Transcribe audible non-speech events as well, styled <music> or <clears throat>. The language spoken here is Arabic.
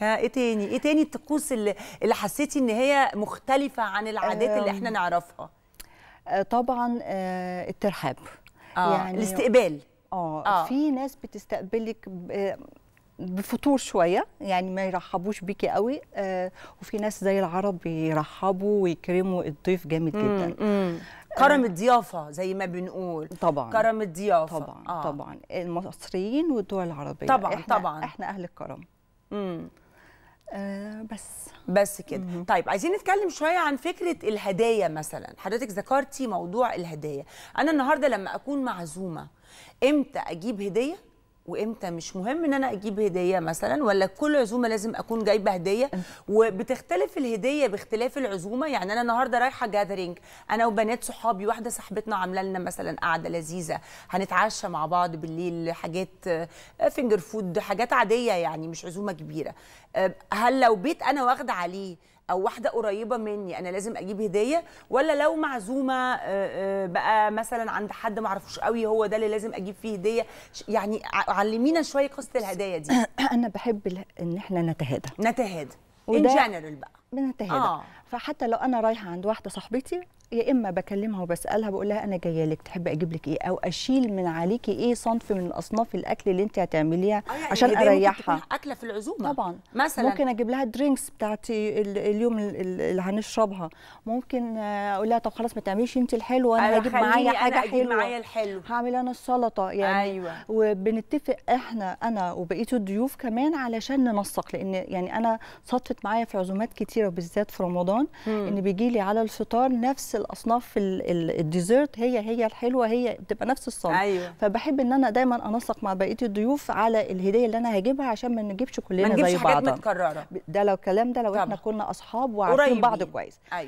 ها ايه تاني ايه تاني الطقوس اللي, اللي حسيتي ان هي مختلفه عن العادات اللي احنا نعرفها آه، طبعا آه، الترحاب آه. يعني الاستقبال اه, آه. في ناس بتستقبلك بفطور شويه يعني ما يرحبوش بيكي قوي آه وفي ناس زي العرب بيرحبوا ويكرموا الضيف جامد جدا مم. آه، كرم الضيافه زي ما بنقول طبعا كرم الضيافه طبعا آه. طبعا المصريين والدول العربيه طبعا احنا طبعا احنا اهل الكرم آه بس بس كده مم. طيب عايزين نتكلم شويه عن فكره الهدايا مثلا حضرتك ذكرتي موضوع الهدايا انا النهارده لما اكون معزومه امتى اجيب هديه وامتى مش مهم ان انا اجيب هديه مثلا ولا كل عزومه لازم اكون جايبه هديه وبتختلف الهديه باختلاف العزومه يعني انا النهارده رايحه جاذرينج انا وبنات صحابي واحده صاحبتنا عامله لنا مثلا قعده لذيذه هنتعشى مع بعض بالليل حاجات فينجر آه، فود حاجات عاديه يعني مش عزومه كبيره آه، هل لو بيت انا واخده عليه او واحده قريبه مني انا لازم اجيب هديه ولا لو معزومه آه، آه، بقى مثلا عند حد ما اعرفوش قوي هو ده اللي لازم اجيب فيه هديه يعني علمينا شويه قصه الهدايا دي <clears throat> انا بحب ان احنا نتهادى نتهادى ان جنرال بقى بنتهادى آه. فحتى لو انا رايحه عند واحده صاحبتي يا اما بكلمها وبسالها بقول لها انا جايه لك تحب اجيب لك ايه او اشيل من عليكي ايه صنف من اصناف الاكل اللي انت هتعمليها آه يعني عشان إيه اريحها اكله في العزومه طبعا مثلا ممكن اجيب لها الدرينكس بتاعتي اليوم اللي هنشربها ممكن اقول لها طب خلاص ما تعمليش انت الحلوه انا هجيب معايا حاجه أنا حلوه معايا الحلو هعمل انا السلطه يعني أيوة. وبنتفق احنا انا وبقيه الضيوف كمان علشان ننسق لان يعني انا صدفت معايا في عزومات كتير كتيره بالذات في رمضان مم. ان بيجي لي على الفطار نفس الاصناف الديزرت هي هي الحلوه هي بتبقى نفس الصنف أيوة. فبحب ان انا دايما انسق مع بقيه الضيوف على الهديه اللي انا هجيبها عشان ما نجيبش كلنا زي بعض متكرره ده لو الكلام ده لو طبعا. احنا كنا اصحاب وعارفين بعض كويس أيوة.